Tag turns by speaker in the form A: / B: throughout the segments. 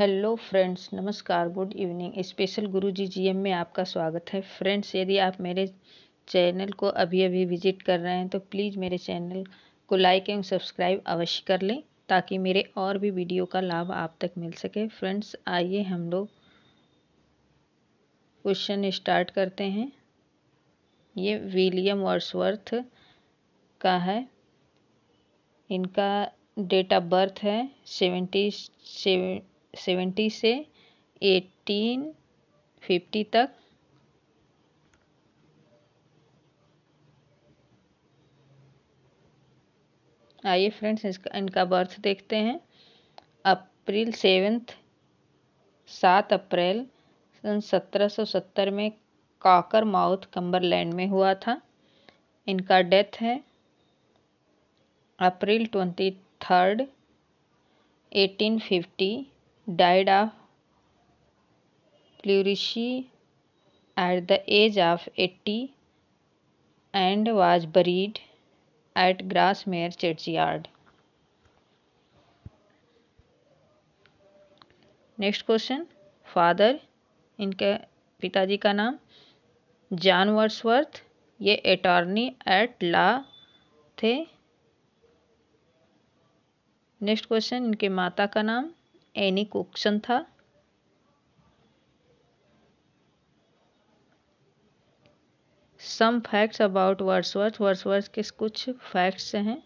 A: Hello friends नमस्कार good evening special Guruji GM में आपका स्वागत है फ्रेंड्स यदि आप मेरे चैनल को अभी अभी विजिट कर रहे हैं तो प्लीज़ मेरे चैनल को लाइक एवं सब्सक्राइब अवश्य कर लें ताकि मेरे और भी वीडियो का लाभ आप तक मिल सके फ्रेंड्स आइए हम लोग क्वेश्चन स्टार्ट करते हैं ये विलियम वर्सवर्थ का है इनका डेट ऑफ बर्थ है सेवेंटी सेवन सेवेंटी से एटीन फिफ्टी तक आइए फ्रेंड्स इसका इनका बर्थ देखते हैं अप्रैल सेवेंथ सात अप्रैल सन सत्रह सौ सत्तर में काकर माउथ कम्बरलैंड में हुआ था इनका डेथ है April twenty third eighteen fifty died at the age of eighty and was buried at Grasmere churchyard next question father इनके पिताजी का नाम जॉन वर्ड्सवर्थ ये अटॉर्नी एट ला थे नेक्स्ट क्वेश्चन इनके माता का नाम एनी क्वेश्चन था some facts about Wordsworth के कुछ फैक्ट्स हैं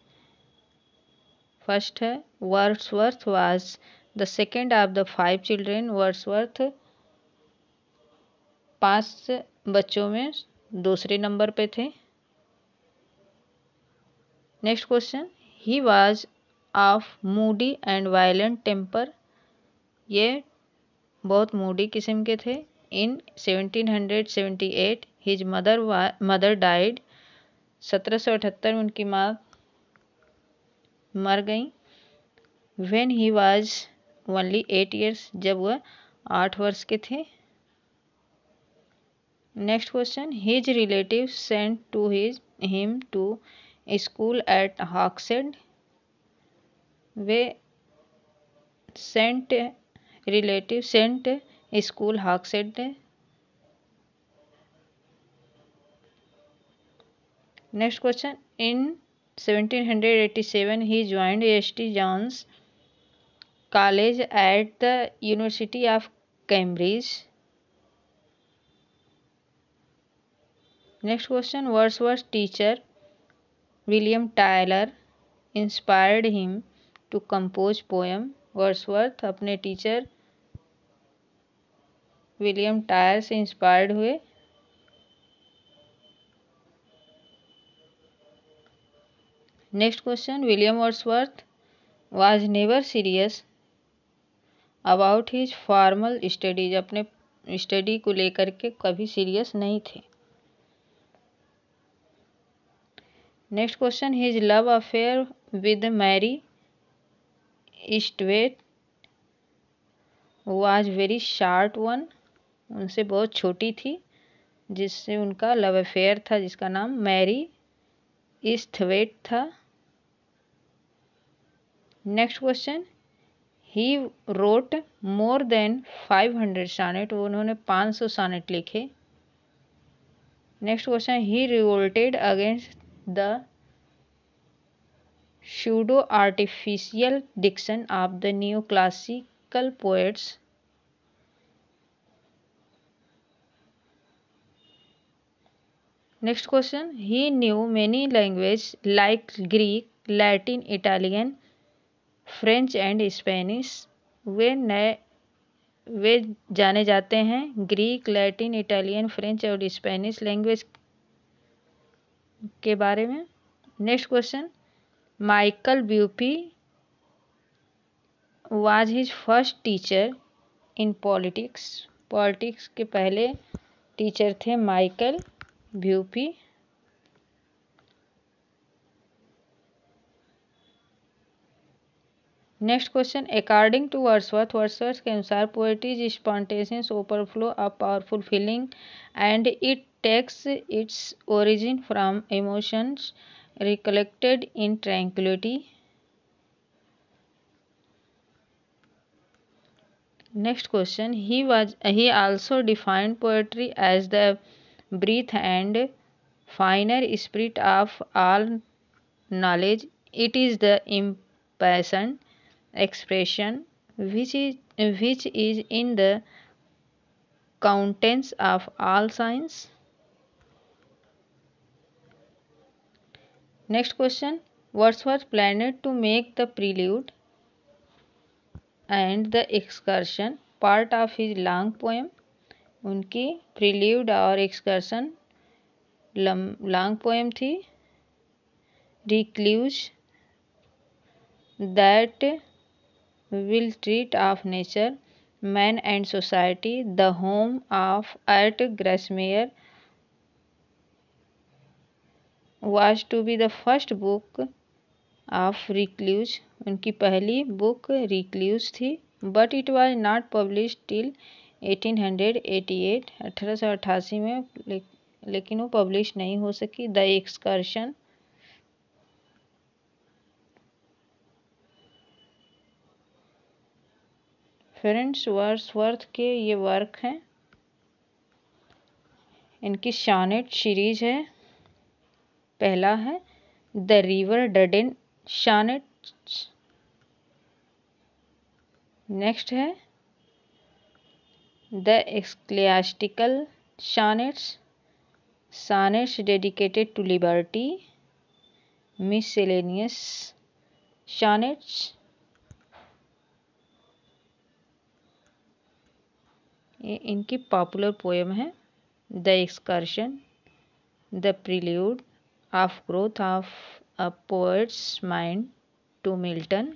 A: फर्स्ट है worth was the second of the five children worth पांच बच्चों में दूसरे नंबर पे थे next question he was of moody and violent temper ये बहुत मूडी किस्म के थे in 1778 his mother mother died 1778 में उनकी माँ मर गई when he was only eight years जब वह आठ वर्ष के थे next question his relative sent to his him to school at Hawkshead वे sent relative sent school Hawkshead next question in 1787 he joined S T John's college at the university of Cambridge next question Words Words teacher William Taylor inspired him to compose poem Wordsworth अपने teacher William Taylor से inspired हुए next question William Wordsworth was never serious about his formal studies अपने study को लेकर के कभी serious नहीं थे next question his love affair with Mary Isthwaite was very short one उनसे बहुत छोटी थी जिससे उनका लव अफेयर था जिसका नाम मैरी इस्थवेट था next question he wrote more than five hundred sonnet उन्होंने पाँच सौ सानेट लिखे next question he revolted against the pseudo artificial diction of the new classical poets next question he knew many language like Greek Latin Italian French and Spanish वे नए वे जाने जाते हैं ग्रीक लैटिन इटालियन फ्रेंच और Spanish language के बारे में next question Michael Beaupuy was his first teacher in politics politics के पहले टीचर थे Michael Beaupuy next question according to Wordsworth Wordsworth के अनुसार poetry's is spontaneous overflow a powerful feeling and it takes its origin from emotions recollected in tranquillity next question he was he also defined poetry as the breath and finer spirit of all knowledge. It is the impression, expression which is which is in the contents of all science. Next question Wordsworth planned to make the prelude and the excursion part of his long poem उनकी Prelude और Excursion long poem थी Recluse that will treat of nature man and society the home of at Grasmere was to be the first book of Recluse उनकी पहली book Recluse थी but it was not publish till eighteen hundred eighty eight अठारह सौ अट्ठासी में ले, लेकिन वो पब्लिश नहीं हो सकी द एक्सकर्शन फ्रेंड्स वर्सवर्थ के ये वर्क हैं इनकी शानेट सीरीज है पहला है the river Duddon sonnet next है the Ecclesiastical sonnets sonnets dedicated to liberty miscellaneous sonnets ये इनकी पॉपुलर पोएम है the Excursion the Prelude of growth of a poet's mind to Milton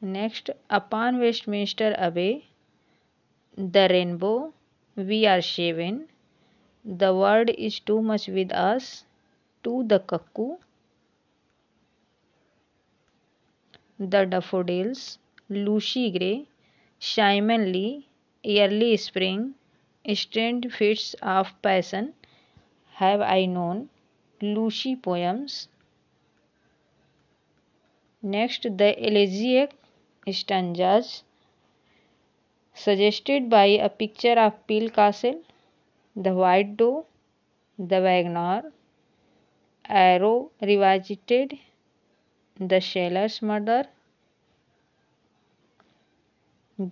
A: Next, upon Westminster Abbey, the rainbow, we are shaven, the world is too much with us, to the cuckoo, the daffodils, Lucy Gray, Simon Lee, early spring, strange fits of passion, have I known, Lucy poems. Next, the elegiac stanzas suggested by a picture of Peele Castle the White Doe the Waggoner Yarrow revisited the sailor's mother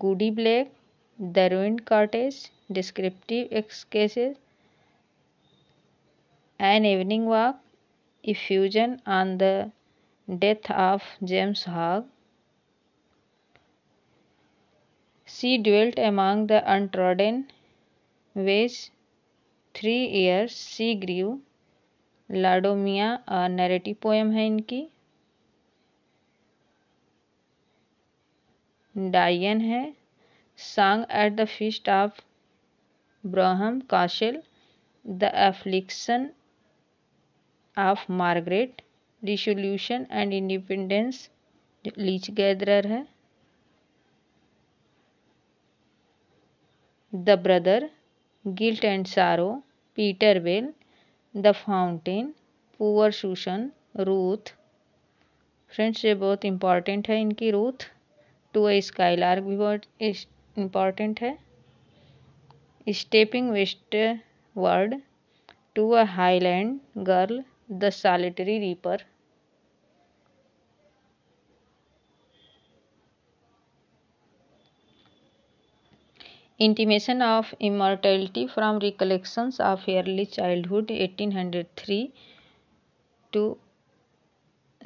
A: Goody Blake the ruined cottage descriptive sketches an evening walk effusion on the death of James Hogg She dwelt among the untrodden ways. Three years she grew. Laodamia narrative poem है इनकी डायन है song at the feast of Brougham Castle the affliction of Margaret resolution and independence Leach gatherer है the brothers guilt and sorrow Peter Bell, the fountain poor Susan Ruth friends ये बहुत important है इनकी Ruth to A skylark भी बहुत important है stepping westward to a Highland girl the solitary reaper intimation of immortality from recollection of early childhood three two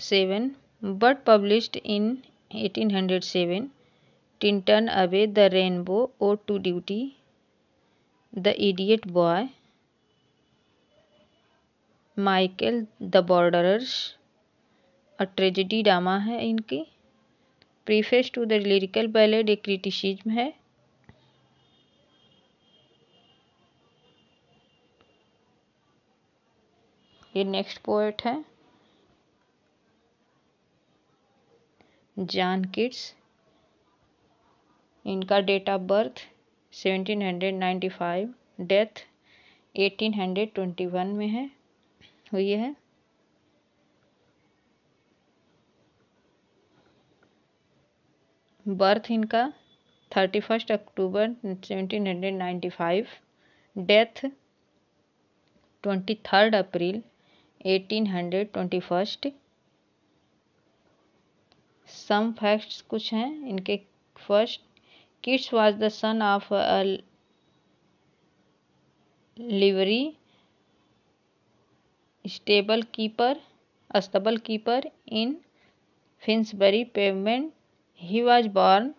A: seven but publish in eighteen hundred seven Tintern Abbey the rainbow ode to duty the idiot boy Michael the borderers a tragedy drama है इनकी preface to the lyrical ballad एक criticism है ये next poet है John Keats इनका date of birth seventeen hundred ninety five death eighteen hundred twenty one में है हुई है बर्थ इनका thirty first October seventeen hundred ninety five death twenty third April eighteen hundred twenty first some facts कुछ हैं इनके first Keats was the son of livery stable keeper अस्तबल keeper in Finsbury pavement he was born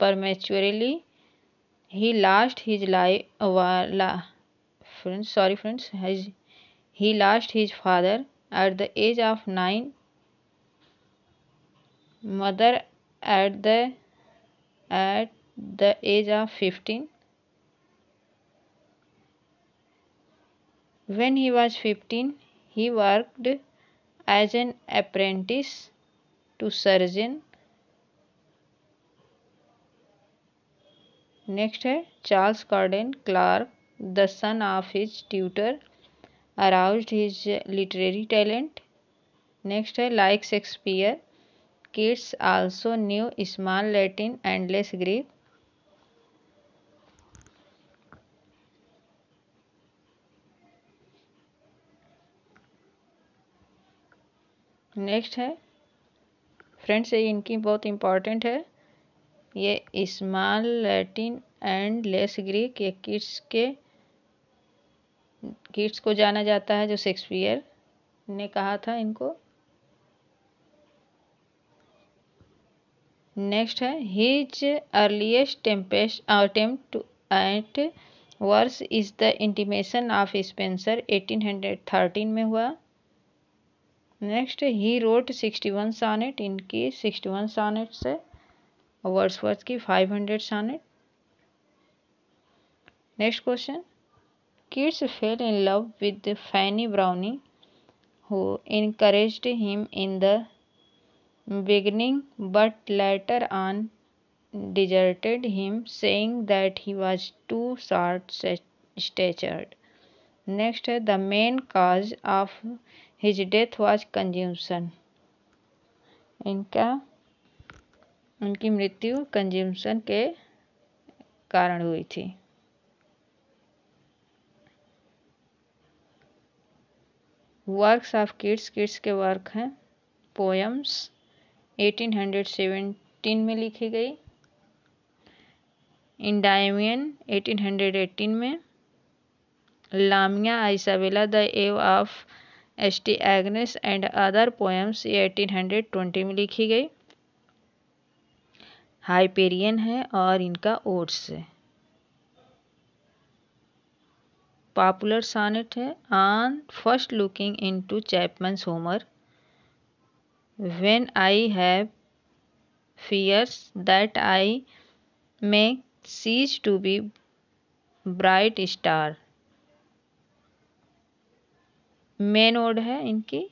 A: prematurely he lost his life sorry friends his He lost his father at the age of nine, mother at the at the age of 15. When he was 15, he worked as an apprentice to surgeon. Next Charles Carden Clark, the son of his tutor. Aroused his literary talent next है like Shakespeare Keats also knew small Latin and less Greek next है friends ये इनकी बहुत important है ये small Latin and less Greek ये Keats के Keats को जाना जाता है जो शेक्सपियर ने कहा था इनको नेक्स्ट है his earliest attempt at verse is the imitation of Spenser 1813 में हुआ नेक्स्ट ही रोट 61 सॉनेट इनकी 61 से वर्स वर्स की 500 sonnet next question Kids fell in love with Fanny brownie who encouraged him in the beginning but later on deserted him, saying that he was too short statured. Next, the main cause of his death was consumption. इनका उनकी मृत्यु consumption के कारण हुई थी works of Keats Keats के work हैं poems 1817 में लिखी गई इंडायमियन 1818 में Lamia Isabella the Eve of S T Agnes and other poems ये 1820 में लिखी गई हाइपेरियन है और इनका ओट्स है पॉपुलर सानेट है on first looking into Chapman's Homer when I have fears that I may cease to be bright star main ode है इनकी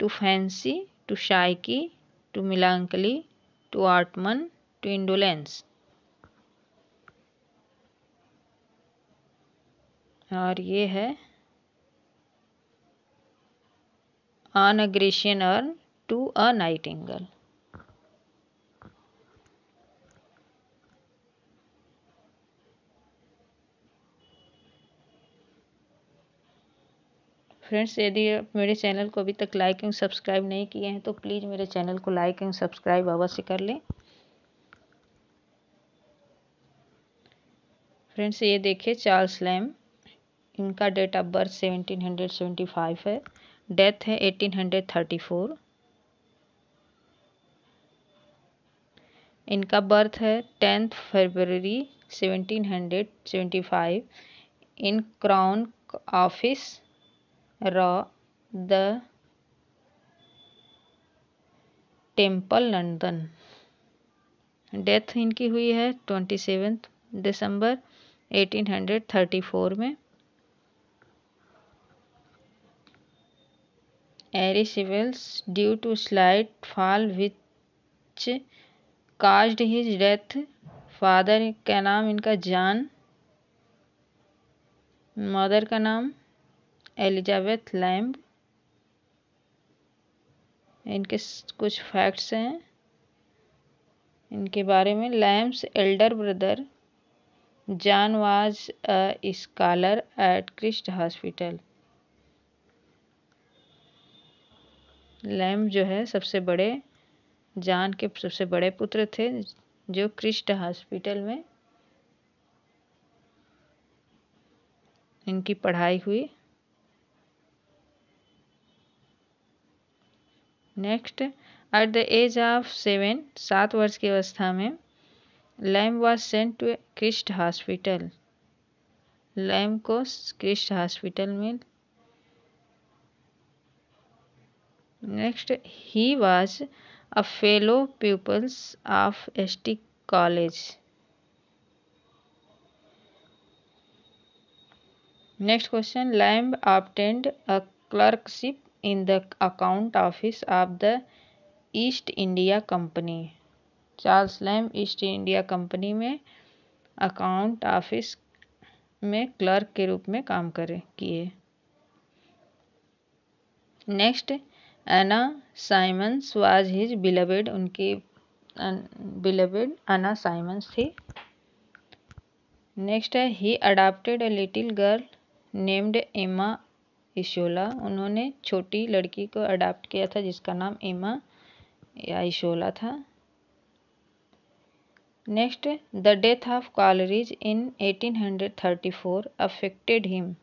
A: to fancy to Psyche to melancholy to autumn to indolence और ये है on a Grecian urn to a nightingale friends यदि आप मेरे channel को अभी तक लाइक एंड सब्सक्राइब नहीं किए हैं तो प्लीज़ मेरे चैनल को लाइक एंड सब्सक्राइब अवश्य कर लें फ्रेंड्स ये देखिए चार्ल्स लैम इनका date of birth seventeen hundred seventy five है डेथ है एटीन हंड्रेड थर्टी फोर इनका बर्थ है tenth February seventeen hundred seventy five in Crown Office Row the Temple London death इनकी हुई है twenty seventh December eighteen hundred thirty four में Erisivals due to slight fall which caused his death father का नाम इनका जान mother का नाम एलिजाबेथ लैम्ब इनके कुछ फैक्ट्स हैं इनके बारे में Lamb's elder brother John was a scholar at Christ hospital Lamb जो है सबसे बड़े जान के सबसे बड़े पुत्र थे जो क्रिस्ट हॉस्पिटल में इनकी पढ़ाई हुई next at the age of seven सात वर्ष की अवस्था में Lamb was sent to Christ hospital Lamb को क्रिस्ट हॉस्पिटल में next he was a fellow pupils of S T Coleridge next question Lamb obtained a clerkship in the account office of the East India Company Charles Lamb East India Company में account office में clerk के रूप में काम करे किए next Anna Simon was his beloved उनकी beloved Anna Simmons थी नेक्स्ट है he adopted a little girl named Emma Isola उन्होंने छोटी लड़की को अडाप्ट किया था जिसका नाम एमा या इशोला था next the death of Coleridge in 1834 affected him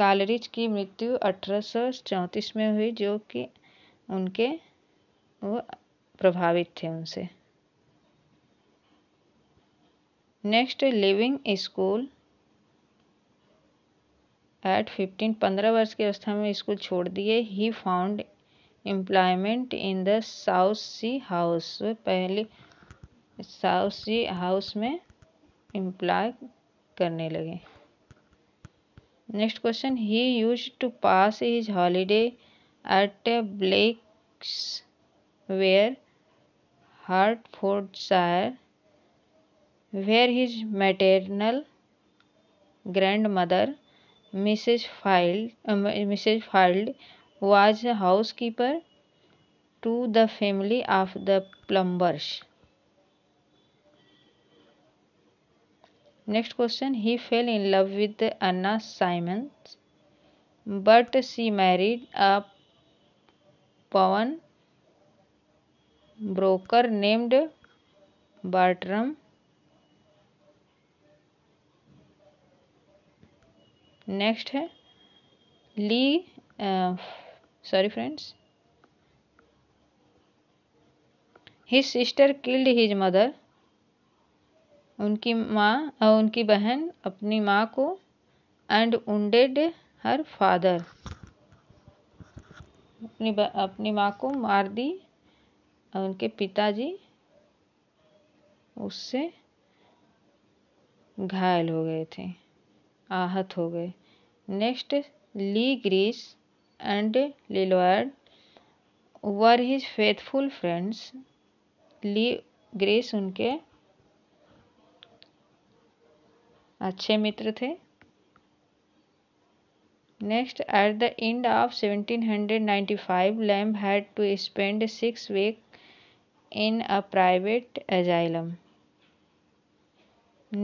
A: Coleridge की मृत्यु अठारह सौ चौंतीस में हुई जो कि उनके वो प्रभावित थे उनसे next leaving school at fifteen पंद्रह वर्ष की अवस्था में स्कूल छोड़ दिए he found employment in the South Sea House पहले साउथ सी हाउस में एम्प्लॉय करने लगे next question he used to pass his holiday at a Blakesware Hertfordshire where his maternal grandmother Mrs Field Mrs Field was housekeeper to the family of the Plumers next question he fail in love with Anna Simmons but she married a pawnbroker named Bartram next है ली sorry friends his sister killed his mother उनकी माँ और उनकी बहन अपनी माँ को एंड उन्डेड हर फादर अपनी अपनी माँ को मार दी और उनके पिताजी उससे घायल हो गए थे आहत हो गए next Le Grice and Lloyd were his faithful friends Le Grice उनके अच्छे मित्र थे next at the end of seventeen hundred ninety five Lamb had to spend six week in a private asylum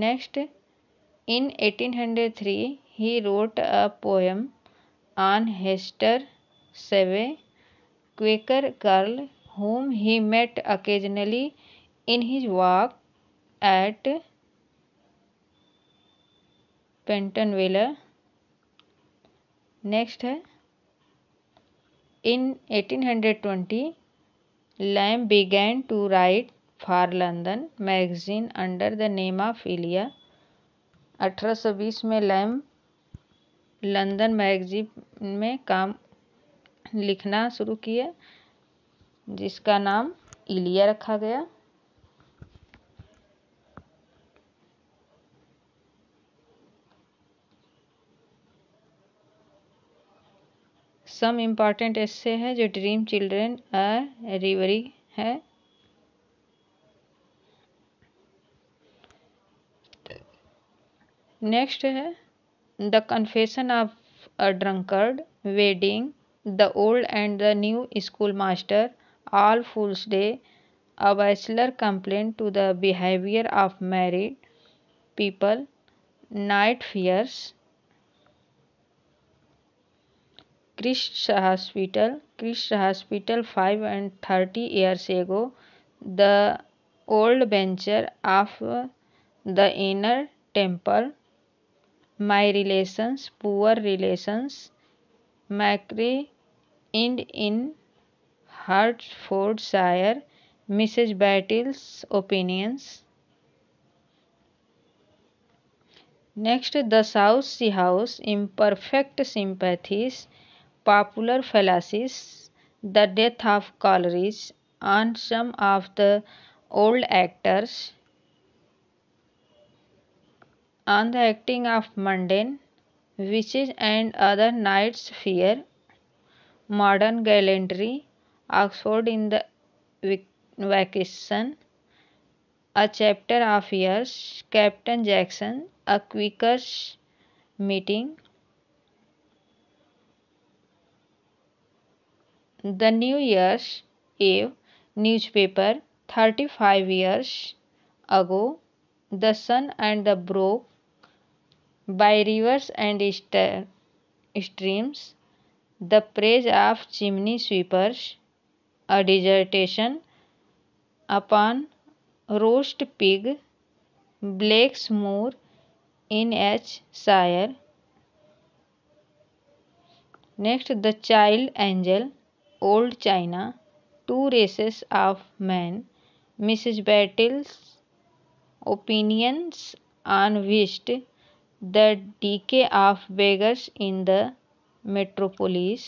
A: next in eighteen hundred three he wrote a poem on Hester Savory Quaker girl whom he met occasionally in his walk at Pentonville next है in 1820 Lamb began to right for London magazine under the name of Elia 1820 में lamb London magazine में काम लिखना शुरू किया जिसका नाम इलिया रखा गया सम इम्पॉर्टेंट ऐसे हैं जो ड्रीम चिल्ड्रेन आर रिवरी है नेक्स्ट है the confession of a drunkard wedding the old and the new school master all fools day a bachelor complaint to the behaviour of married people night fears Christ hospital Christ hospital five and thirty years ago the old benchers of the inner temple my relations poor relations Mackery End in Hertfordshire Mrs Battle's opinions next the South Sea House perfect sympathies popular fallacies, the death of Coleridge, and some of the old actors, on the acting of mundane witches and other knights fear, modern gallantry, Oxford in the vacation, a chapter of years, Captain Jackson, a quaker's meeting, the new years Eve newspaper thirty five years ago the son and the broke by rivers and streams the praise of chimney sweepers a dissertation upon roast pig Blakesmoor in H shire next the child angel old china two races of man opinions Battle's whist the decay of beggars in the metropolis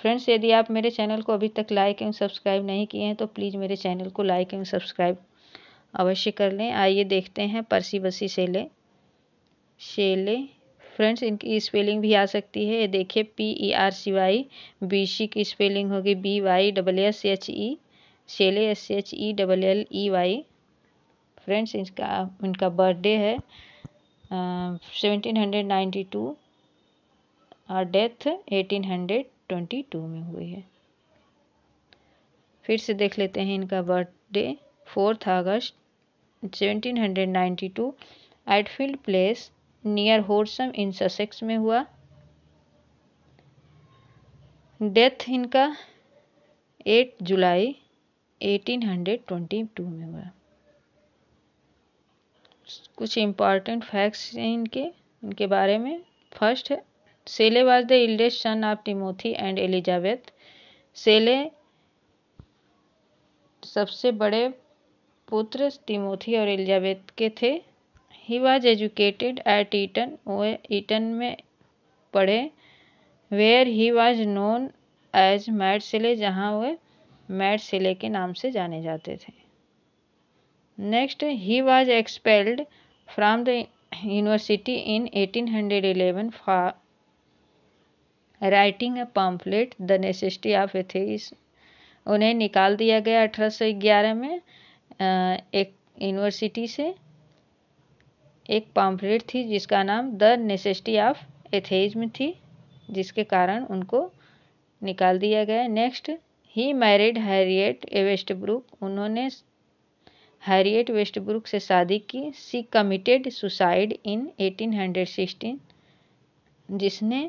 A: friends यदि आप मेरे channel को अभी तक like and subscribe नहीं किए हैं तो प्लीज़ मेरे चैनल को लाइक एंड सब्सक्राइब अवश्य कर लें आइए देखते हैं परसी बसी सेले शेले फ्रेंड्स इनकी स्पेलिंग भी आ सकती है ये देखिए P E R C Y B C की स्पेलिंग होगी B Y double S H E C S H E double L E Y friends इनका इनका बर्थडे है सेवनटीन हंड्रेड नाइन्टी टू और death eighteen hundred twenty two में हुई है फिर से देख लेते हैं इनका birthday fourth August seventeen hundred ninety two at Field Place near Horsham in Sussex में हुआ डेथ इनका 8 जुलाई 1822 में हुआ कुछ इम्पॉर्टेंट फैक्ट्स हैं इनके इनके बारे में फर्स्ट है Shelley was the eldest son of Timothy and Elizabeth Shelley सबसे बड़े पुत्र टिमोथी और एलिजाबेथ के थे he was educated at Eton वो ईटन में पढ़े where he was known as mad Shelley जहाँ वह मैट सिले के नाम से जाने जाते थे next he was expelled from the university in 1811 for writing a pamphlet the necessity of atheism उन्हें निकाल दिया गया अठारह सौ ग्यारह में एक यूनिवर्सिटी से एक पम्फलेट थी जिसका नाम द नेसेसिटी ऑफ एथेइज्म थी जिसके कारण उनको निकाल दिया गया next he married Westbrook उन्होंने वेस्ट वेस्टब्रुक से शादी की सी कमिटेड सुसाइड इन 1816 जिसने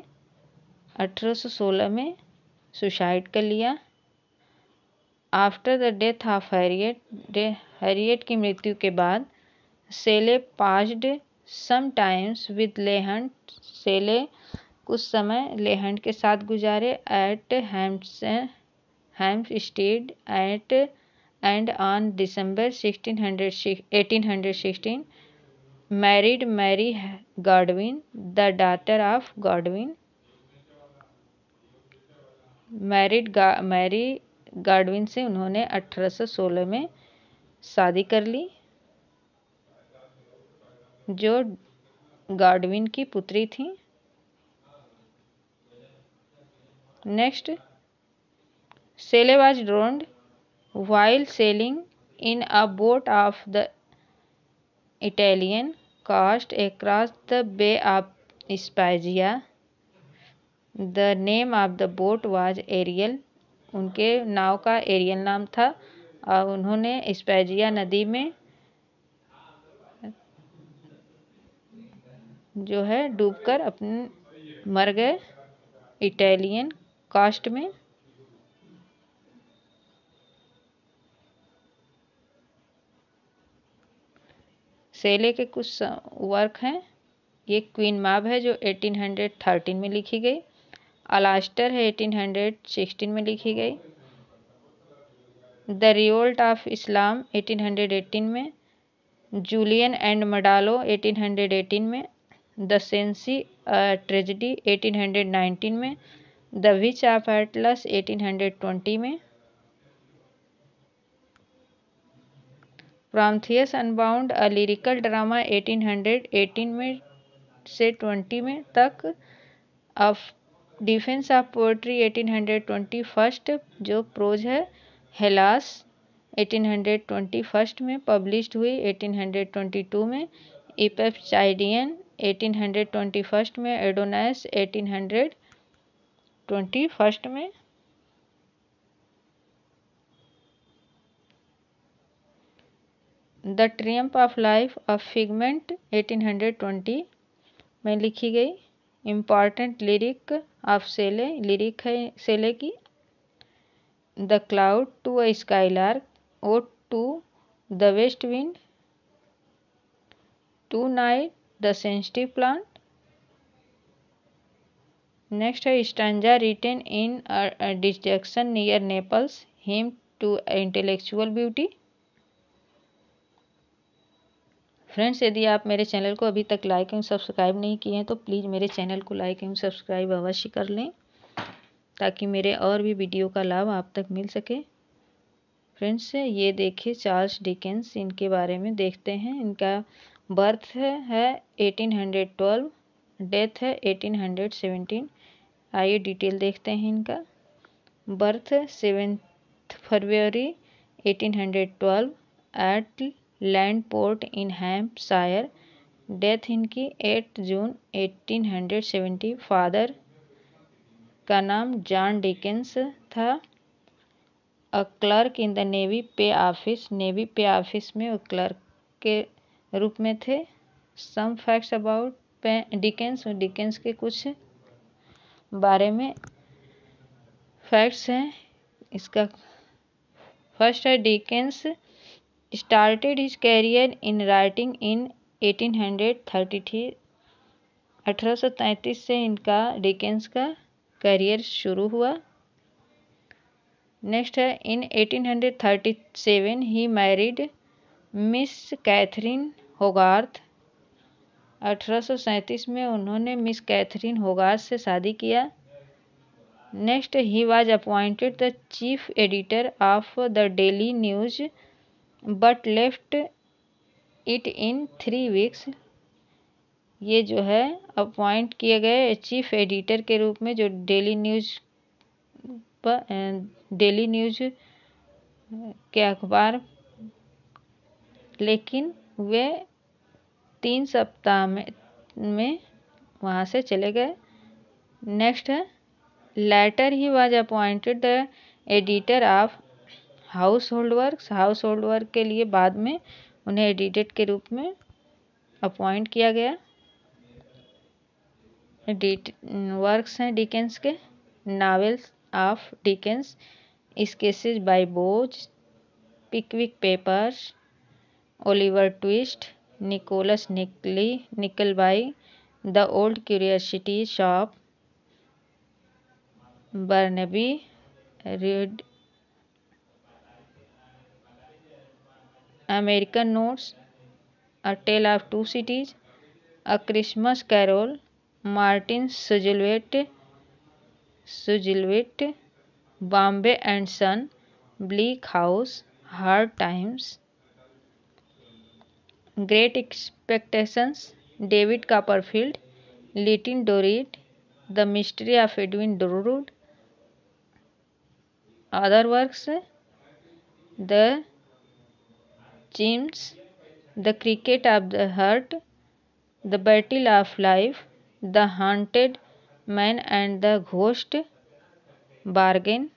A: 1816 में सुसाइड कर लिया after the death of Harriet Harriet की मृत्यु के बाद Shelley passed sometimes with Leigh Hunt Shelley कुछ समय लेहंट के साथ गुजारे at Hampstead at and on December sixteen hundred eighteen hundred sixteen married Mary Godwin the daughter of Godwin married Mary Godwin से उन्होंने 1816 में शादी कर ली जो गार्डविन की पुत्री थी next Shelley was drowned while sailing in a boat of the Italian across the bay of Spezia the name of the boat was Ariel उनके नाव का एरियल नाम था और उन्होंने स्पाइजिया नदी में जो है डूब कर अपने मर गए इटैलियन कास्ट में सेले के कुछ वर्क हैं ये क्वीन माब है जो 1813 में लिखी गई अलास्टर है 1816 में लिखी गई द रिवोल्ट ऑफ इस्लाम 1818 में जूलियन एंड मडालो 1818 में द सेंसी ट्रेजिडी 1819 में द विच ऑफ एटलस 1820 में Prometheus unbound a lyrical drama 1818 में से 20 में तक of defence of poetry twenty first जो प्रोज है हेलास ट्वेंटी फर्स्ट में पब्लिश हुई 1822 में Epipsychidion eighteen hundred twenty first में Adonais eighteen hundred twenty first में the triumph of life of fragment 1820 में लिखी गई important lyric of Shelley lyric है सेले की the cloud to a skylark O two the west wind to night the sensitive plant next है stanza written in a, near Naples hymn to intellectual beauty friends यदि आप मेरे channel को अभी तक like and subscribe नहीं किए हैं तो प्लीज़ मेरे चैनल को लाइक एंड सब्सक्राइब अवश्य कर लें ताकि मेरे और भी वीडियो का लाभ आप तक मिल सके फ्रेंड्स ये देखिए चार्ल्स डिकेंस इनके बारे में देखते हैं इनका बर्थ है एटीन हंड्रेड ट्वेल्व डेथ है एटीन हंड्रेड सेवेंटीन आइए डिटेल देखते हैं इनका birth seventh February eighteen hundred twelve at Landport in shire death इनकी eight June eighteen hundred seventy father का नाम जॉन डिकेंस था a clerk in the navy pay office navy pay office में वो clerk के रूप में थे सम फैक्ट्स अबाउट डिकेंस और डिकेंस के कुछ बारे में फैक्ट्स हैं इसका फर्स्ट है Dickens started his career in writing in 1833 1833 से इनका डिकेंस का करियर शुरू हुआ नेक्स्ट है in 1837 he married Miss Catherine Hogarth अठारह सौ सैंतीस में उन्होंने मिस कैथरीन होगार्थ से शादी किया next he was appointed the chief editor of the Daily News but left it in three weeks ये जो है अपॉइंट किए गए चीफ एडिटर के रूप में जो डेली न्यूज डेली न्यूज के अखबार लेकिन वे तीन सप्ताह में में वहाँ से चले गए नेक्स्ट है later he was appointed the editor of household work household work के लिए बाद में उन्हें एडिटेड के रूप में अपॉइंट किया गया एडिट वर्क्स हैं डिकेंस के novels of Dickens sketches by Boz Pickwick papers Oliver Twist Nicholas Nickle Nickleby the old curiosity shop Barnaby Rudge American notes a tale of two cities a Christmas carol Martin Chuzzlewit Chuzzlewit Dombey and son bleak house hard times great expectations David Copperfield, little Dorrit the mystery of Edwin Drood other works the chimps the cricket of the heart the battle of life the haunted man and the ghost bargain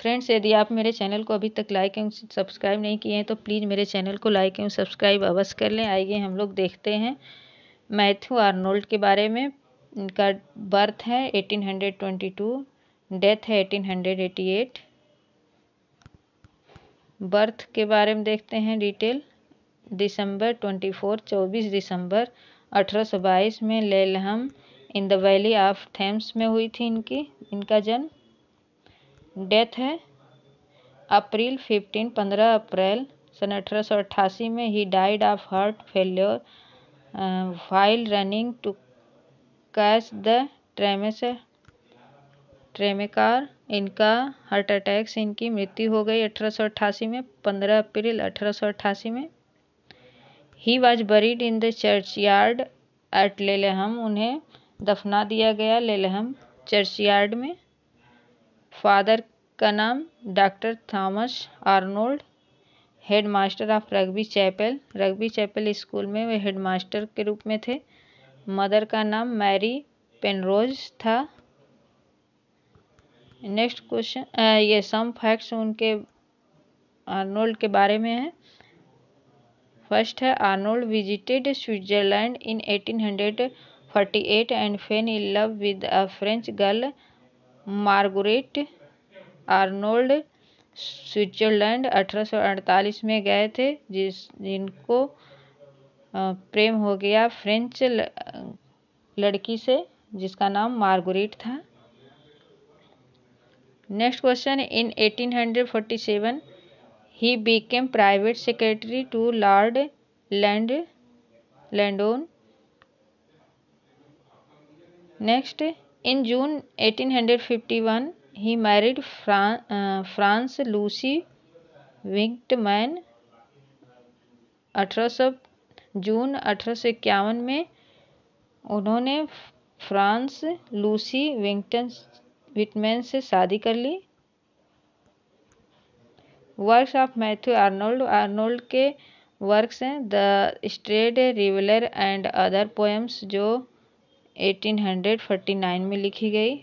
A: friends यदि आप मेरे channel को अभी तक like एवं subscribe नहीं किए हैं तो प्लीज़ मेरे चैनल को लाइक एवं सब्सक्राइब अवश्य कर लें आइए हम लोग देखते हैं मैथ्यू आर्नोल्ड के बारे में इनका बर्थ है 1822 डेथ है 1888 बर्थ के बारे में देखते हैं डिटेल दिसंबर 24 24 दिसंबर 1822 में Laleham in the valley of Thames में हुई थी इनकी इनका जन्म डेथ है अप्रैल फिफ्टीन पंद्रह अप्रैल सन अठारह सौ अट्ठासी में he died of heart failure while running to catch the tram tramcar इनका हार्ट अटैक से इनकी मृत्यु हो गई अठारह में 15 अप्रैल अठारह में he was buried in the church yard at Laleham उन्हें दफना दिया गया लेलेहम चर्च यार्ड में फादर का नाम doctor Thomas Arnold head master of Rugby chapel Rugby chapel school में वे हेड मास्टर के रूप में थे मदर का नाम मैरी पेनरोज था नेक्स्ट क्वेश्चन ये सम फैक्ट्स उनके आर्नोल्ड के बारे में है फर्स्ट है Arnold visited Switzerland in 1848 and fell in love with a French girl Margaret Arnold Switzerland अठारह सौ अड़तालीस में गए थे जिस जिनको प्रेम हो गया फ्रेंच लड़की से जिसका नाम मार्गरेट था next question in 1847 he became private secretary to lord Land Lansdowne next in June 1851, he married Fran Frances Lucy Lucy अठारह जून अठारह में उन्होंने फ्रांस लूसी विंगटन विटमैन से शादी कर ली works of Matthew Arnold Arnold के वर्क्स हैं the strayed reveller and other poems जो 1849 में लिखी गई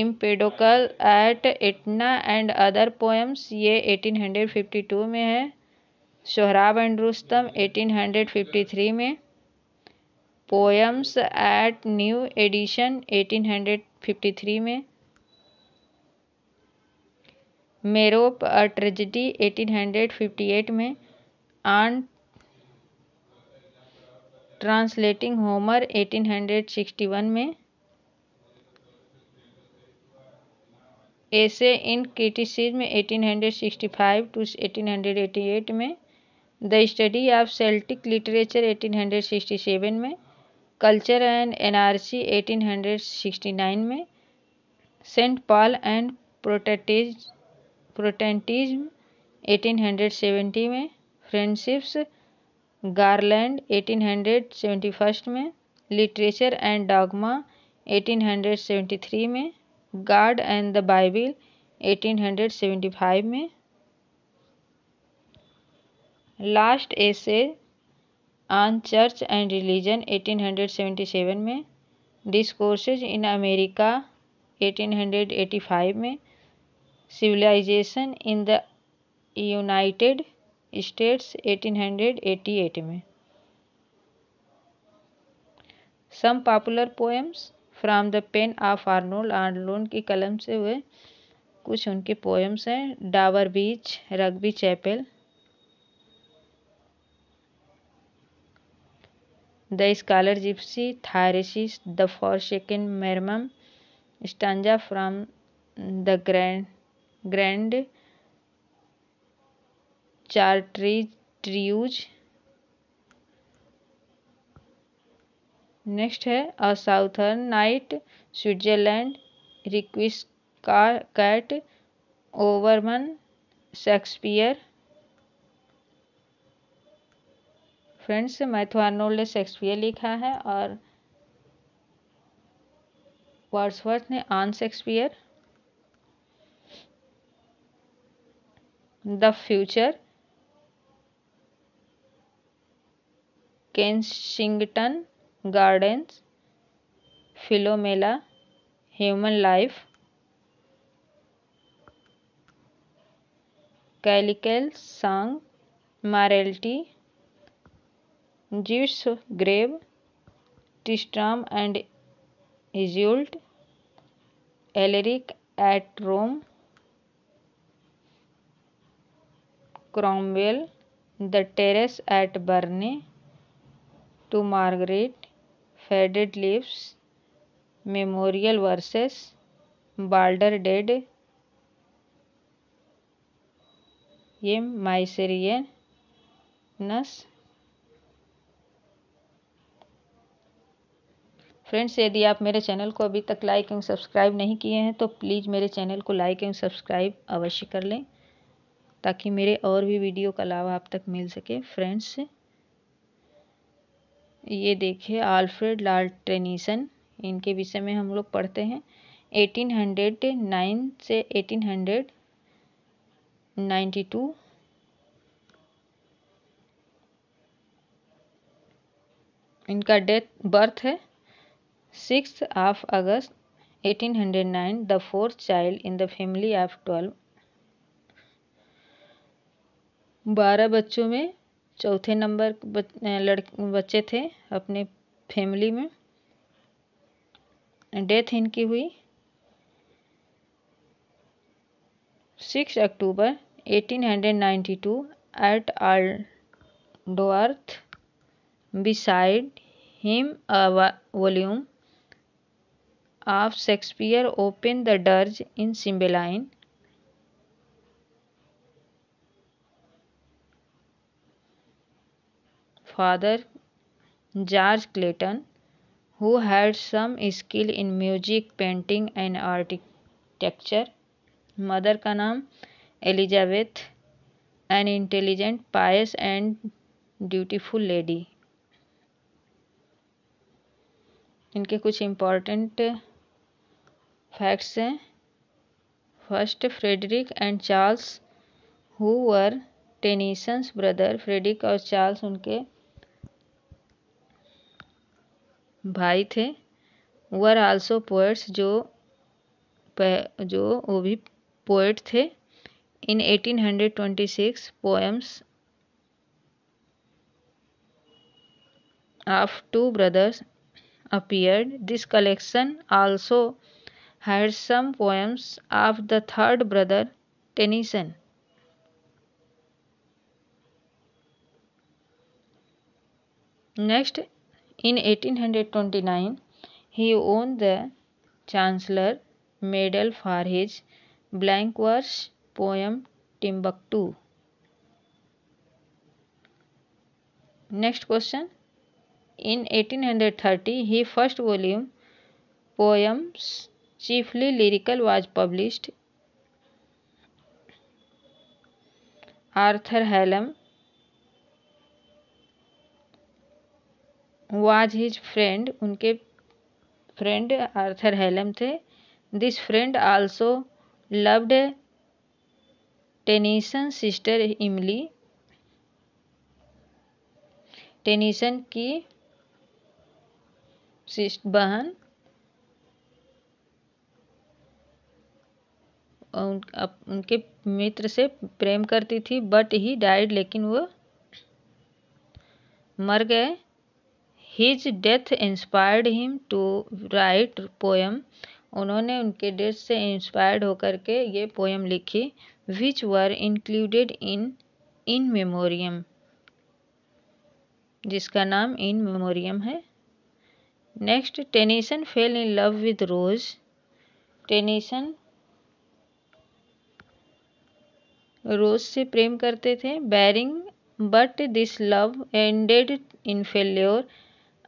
A: Empedocles at Etna and other poems ये 1852 में है सोहराब एंड रुस्तम 1853 में पोएम्स एट न्यू एडिशन 1853 में मेरोप अ ट्रेजिडी एटीन में आंट ट्रांसलेटिंग होमर 1861 में एसे इन क्रिटिसिज्म 1865 टू 1888 में the study of Celtic literature 1867 में कल्चर एंड एनआरसी 1869 में सेंट पॉल एंड प्रोटेटिज प्रोटेंटिज्म 1870 में फ्रेंडशिप्स गारलैंड 1871 में लिटरेचर एंड डॉगमा 1873 में गॉड एंड द बाइबिल 1875 में last essays on church and religion 1877 में discourses in America 1885 में civilisation in the United States 1888 में some popular poems from the pen of Arnold Arnold की कलम से हुए कुछ उनके पोएम्स हैं Dover beach Rugby chapel the scholar gipsy Thyrsis the forsaken merman stanzas from the grand grand Chartreuse next है a southern night Switzerland requiescat Obermann Shakespeare friends Matthew ने Shakespeare लिखा है और Wordsworth ने on Shakespeare the future Kensington gardens Philomela human life Callicles song morality जीव्स grave Tristram and Iseult Alaric at Rome Cromwell the terrace at burney to Margaret faded lips memorial verses Balder dead ये माइसेरियन नस friends यदि आप मेरे channel को अभी तक like and subscribe नहीं किए हैं तो प्लीज़ मेरे चैनल को लाइक एंड सब्सक्राइब अवश्य कर लें ताकि मेरे और भी वीडियो का लाभ आप तक मिल सके फ्रेंड्स ये देखिए आल्फ्रेड लाल टेनिसन इनके विषय में हम लोग पढ़ते हैं 1809 से 1892 इनका डेथ बर्थ है six of August 1809 the fourth child in the family of twelve बारह बच्चों में चौथे नंबर लड़के बच्चे थे अपने फैमिली में डेथ इनकी हुई six October eighteen hundred ninety two at Aldworth beside him volume of Shakespeare open the dirge in Cymbeline father, George Clayton, who had some skill in music, painting and architecture. Mother का नाम Elizabeth an intelligent pious and dutiful lady इनके कुछ important facts हैं first Frederick and Charles who were Tennyson's brother Frederick और Charles उनके भाई थे were also poets जो जो वो भी पोएट थे in 1826 poems of two brothers appear this collection also had some poems of the third brother Tennyson next In 1829, he won the Chancellor Medal for his blank verse poem Timbuktu. Next question. In 1830, his first volume, Poems Chiefly Lyrical, was published. Arthur Hallam was his friend उनके friend Arthur Hallam थे this friend also loved Tennyson sister Emily Tennyson की बहन उन, उनके मित्र से प्रेम करती थी but he died लेकिन वो मर गए his death inspired him to write poem उन्होंने उनके डेथ से इंस्पायर्ड होकर के ये पोएम लिखी विच वर इंक्लूडेड इन इन मेमोरियम जिसका नाम इन मेमोरियम है next Tennyson fell in love with Rose Tennyson Rose से प्रेम करते थे Baring but this love ended in failure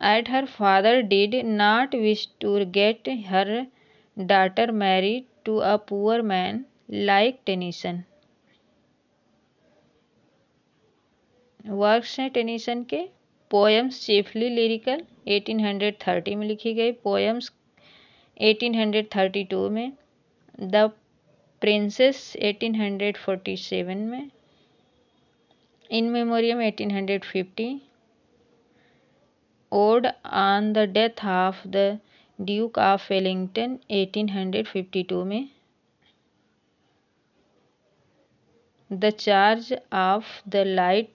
A: at her father did not wish to get her daughter married to a poor man like Tennyson works हैं Tennyson के poems chiefly lyrical 1830 में लिखी गई poems 1832 में द प्रिंसेस 1847 में in memoriam 1850 ode on the death of the duke of Wellington 1852 में the charge of the light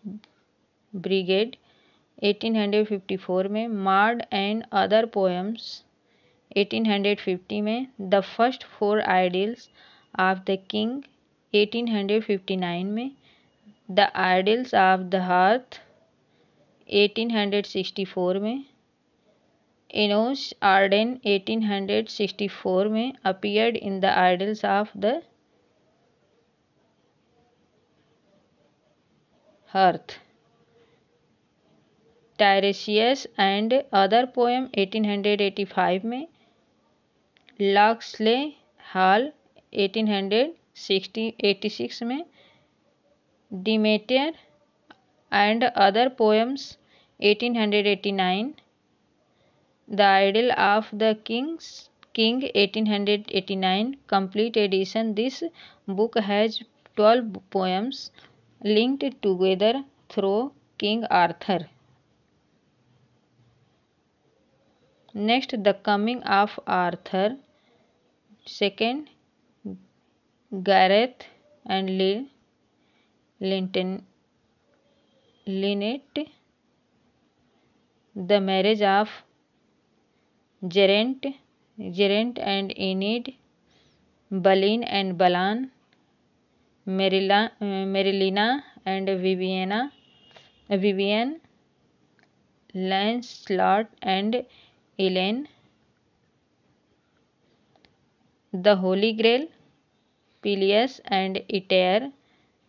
A: brigade 1854 में Maud and other poems 1850 में the first four idylls of the king 1859 में the idylls of the hearth 1864 में Enoch Arden 1864 में appeared in the idylls of the hearth Tiresias and other poem 1885 में Locksley hall 1866 में डिमेटियर and other poems 1889 the idol of the kings king 1889 complete edition this book has 12 poems linked together through king arthur next the coming of arthur second gareth and Linton, Lynette the marriage of Geraint Geraint and Enid Balin and Balan Merlin Merlin and Vivien Vivien Lancelot and Elaine the holy grail Pelleas and Ettarre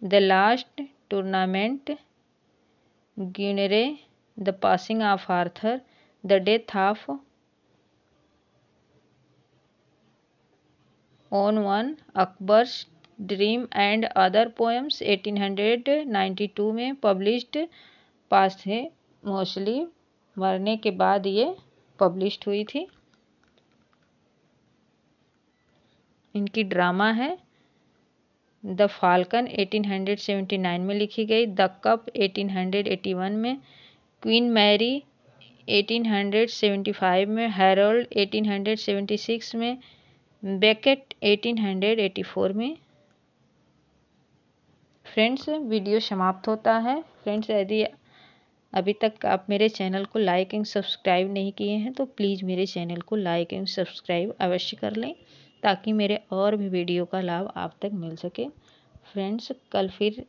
A: the last tournament Guinevere the passing of Arthur the death of on one Akbar's dream and other poems 1892 में published पास है mostly मरने के बाद ये published हुई थी इनकी drama है द फाल्कन 1879 में लिखी गई द कप 1881 में क्वीन मैरी 1875 में हेरोल्ड 1876 में बेकेट 1884 में फ्रेंड्स वीडियो समाप्त होता है फ्रेंड्स यदि अभी तक आप मेरे चैनल को लाइक एंड सब्सक्राइब नहीं किए हैं तो प्लीज़ मेरे चैनल को लाइक एंड सब्सक्राइब अवश्य कर लें ताकि मेरे और भी वीडियो का लाभ आप तक मिल सके फ्रेंड्स कल फिर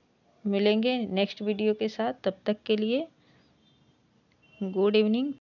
A: मिलेंगे नेक्स्ट वीडियो के साथ तब तक के लिए गुड इवनिंग